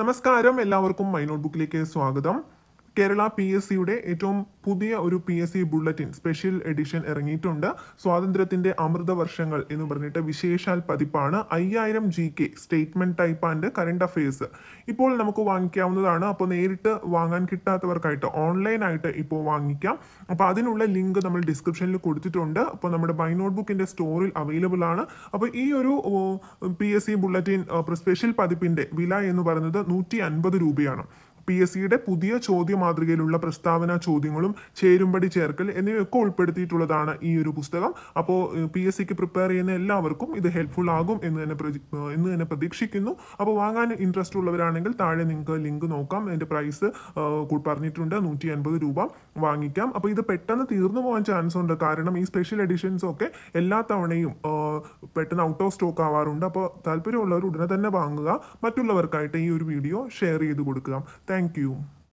നമസ്കാരം എല്ലാവർക്കും മൈ നോട്ട്ബുക്കിലേക്ക് സ്വാഗതം കേരള പി എസ് സിയുടെ ഏറ്റവും പുതിയ ഒരു P S C bulletin special edition ഇറങ്ങിയിട്ടുണ്ട് സ്വാതന്ത്ര്യത്തിന്റെ അമൃത വർഷങ്ങൾ എന്ന് പറഞ്ഞിട്ട് വിശേഷാൽ പതിപ്പാണ് അയ്യായിരം G K statement type and current affairs ഇപ്പോൾ നമുക്ക് വാങ്ങിക്കാവുന്നതാണ് അപ്പോൾ നേരിട്ട് വാങ്ങാൻ കിട്ടാത്തവർക്കായിട്ട് ഓൺലൈനായിട്ട് ഇപ്പോൾ വാങ്ങിക്കാം അപ്പോൾ അതിനുള്ള ലിങ്ക് നമ്മൾ ഡിസ്ക്രിപ്ഷനിൽ കൊടുത്തിട്ടുണ്ട് അപ്പോൾ നമ്മുടെ ബൈ നോട്ട് സ്റ്റോറിൽ അവൈലബിൾ ആണ് അപ്പോൾ ഈ ഒരു P S C bulletin special പതിപ്പിൻ്റെ വില എന്ന് പറയുന്നത് നൂറ്റി അൻപത് രൂപയാണ് പി എസ് സിയുടെ പുതിയ ചോദ്യ മാതൃകയിലുള്ള പ്രസ്താവന ചോദ്യങ്ങളും ചേരുംപടി ചേർക്കൽ എന്നിവയൊക്കെ ഉൾപ്പെടുത്തിയിട്ടുള്ളതാണ് ഈ ഒരു പുസ്തകം അപ്പോൾ പി എസ് സിക്ക് പ്രിപ്പയർ ചെയ്യുന്ന എല്ലാവർക്കും ഇത് ഹെൽപ്ഫുൾ ആകും എന്ന് തന്നെ എന്ന് തന്നെ പ്രതീക്ഷിക്കുന്നു അപ്പോൾ വാങ്ങാൻ ഇൻട്രസ്റ്റ് ഉള്ളവരാണെങ്കിൽ താഴെ നിങ്ങൾക്ക് ലിങ്ക് നോക്കാം അതിൻ്റെ പ്രൈസ് പറഞ്ഞിട്ടുണ്ട് നൂറ്റി അൻപത് രൂപ വാങ്ങിക്കാം അപ്പോൾ ഇത് പെട്ടെന്ന് തീർന്നു പോകാൻ ചാൻസ് ഉണ്ട് കാരണം ഈ സ്പെഷ്യൽ എഡിഷൻസ് ഒക്കെ എല്ലാ തവണയും പെട്ടെന്ന് ഔട്ട് ഓഫ് സ്റ്റോക്ക് ആവാറുണ്ട് അപ്പോൾ താല്പര്യമുള്ളവർ ഉടനെ തന്നെ വാങ്ങുക മറ്റുള്ളവർക്കായിട്ട് ഈ ഒരു വീഡിയോ ഷെയർ ചെയ്ത് കൊടുക്കുക Thank you.